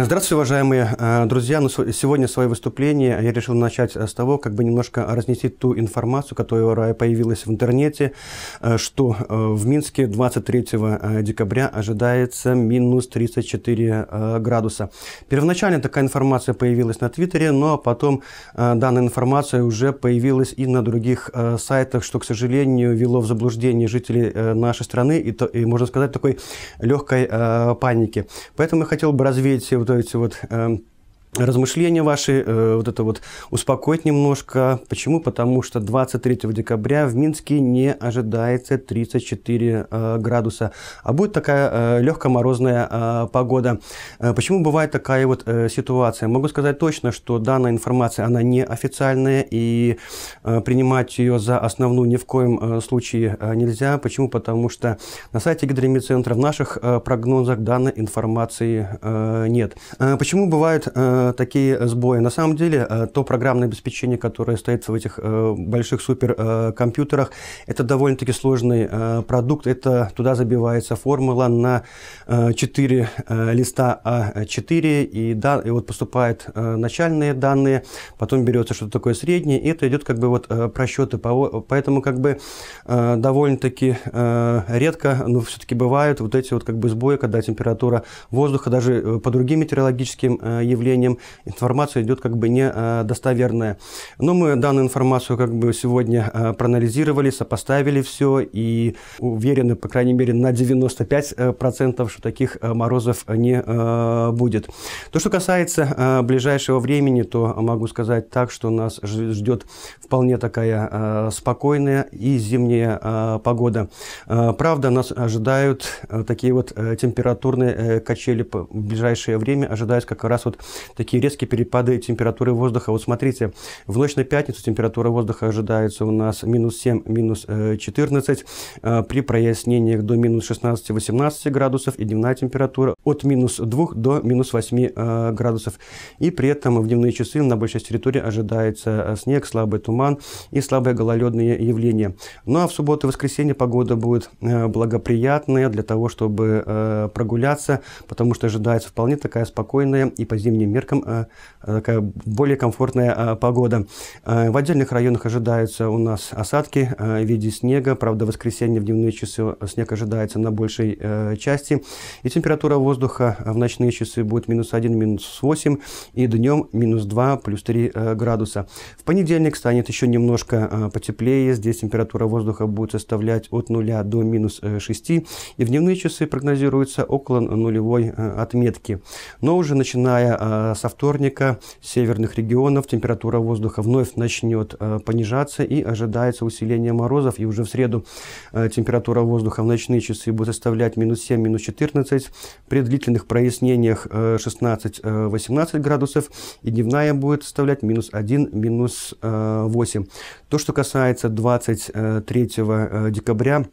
Э, здравствуйте, уважаемые э, друзья. Ну, сегодня свое выступление я решил начать э, с того, как бы немножко разнести ту информацию, которая появилась в интернете, что в Минске 23 декабря ожидается минус 34 градуса. Первоначально такая информация появилась на Твиттере, но потом данная информация уже появилась и на других сайтах, что, к сожалению, вело в заблуждение жителей нашей страны и, и можно сказать, такой легкой паники. Поэтому я хотел бы развеять вот эти эм, вот размышления ваши, э, вот это вот успокоить немножко. Почему? Потому что 23 декабря в Минске не ожидается 34 э, градуса, а будет такая э, легкая морозная э, погода. Э, почему бывает такая вот э, ситуация? Могу сказать точно, что данная информация, она не официальная, и э, принимать ее за основную ни в коем э, случае э, нельзя. Почему? Потому что на сайте гидромедцентра в наших э, прогнозах данной информации э, нет. Э, почему бывает? э, Э, такие э, сбои. На самом деле, э, то программное обеспечение, которое стоит в этих больших суперкомпьютерах, это довольно-таки сложный продукт. Это туда забивается формула на э, 4 листа А4, и, да, и вот поступают начальные данные, потом берется что-то такое среднее, и это идет как бы вот просчеты. поэтому как бы довольно-таки редко, но все-таки бывают вот эти вот как бы сбои, когда температура воздуха даже по другим метеорологическим явлениям им информация идет как бы недостоверная. Э, Но мы данную информацию как бы сегодня э, проанализировали, сопоставили все и уверены, по крайней мере, на 95%, э, что таких морозов не будет. То, что касается ближайшего времени, то могу сказать так, что нас ждет вполне такая спокойная и зимняя погода. Правда, нас ожидают такие вот температурные качели в ближайшее время, ожидаются как раз вот такие такие резкие перепады температуры воздуха. Вот смотрите, в ночь на пятницу температура воздуха ожидается у нас минус 7, минус 14, э, э, при прояснениях до минус 16-18 градусов и дневная температура от минус 2 до минус 8 э, градусов. И при этом в дневные часы на большей территории ожидается снег, слабый туман и слабые гололедные явления. Ну а в субботу и воскресенье погода будет благоприятная для того, чтобы прогуляться, потому что ожидается вполне такая спокойная и по зимним меркам ком, э, э, такая более комфортная э, погода. В отдельных районах ожидаются у нас осадки в виде снега. Правда, в воскресенье в дневные часы снег ожидается на большей части. И температура воздуха в ночные часы будет минус 1, минус 8. И днем минус 2, плюс 3 градуса. В понедельник станет еще немножко потеплее. Здесь температура воздуха будет составлять от 0 до минус 6. И в дневные часы прогнозируется около нулевой отметки. Но уже начиная со вторника северных регионов температура воздуха вновь начнет э, понижаться и ожидается усиление морозов. И уже в среду э, температура воздуха в ночные часы будет составлять минус 7, минус 14. При длительных прояснениях 16-18 э, градусов и дневная будет составлять минус 1, минус 8. То, что касается 23 декабря,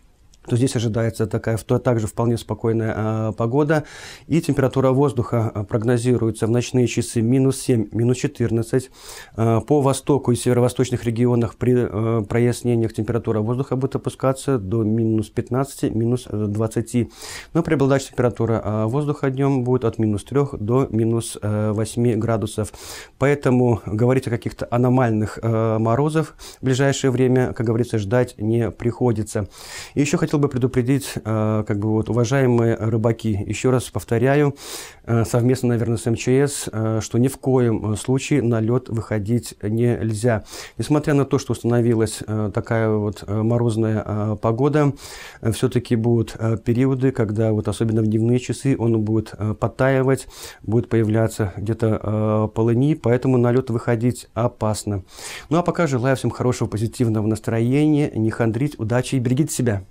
то здесь ожидается такая также вполне спокойная а, погода. И температура воздуха а, прогнозируется в ночные часы минус 7, минус 14. А, по востоку и северо-восточных регионах при прояснениях температура воздуха будет опускаться до минус 15, минус 20. Но преобладающая температура воздуха днем будет от минус 3 до минус 8 градусов. Поэтому говорить о каких-то аномальных морозах в ближайшее время, как говорится, ждать не приходится. И еще хотел чтобы предупредить, э, как бы вот, уважаемые рыбаки, еще раз повторяю, э, совместно, наверное, с МЧС, э, что ни в коем случае на лед выходить нельзя. Несмотря на то, что установилась такая вот морозная погода, все-таки будут периоды, когда вот особенно в дневные часы он будет подтаивать, будет появляться где-то полыни, поэтому на лед выходить опасно. Ну а пока желаю всем хорошего, позитивного настроения, не хандрить, удачи и берегите себя.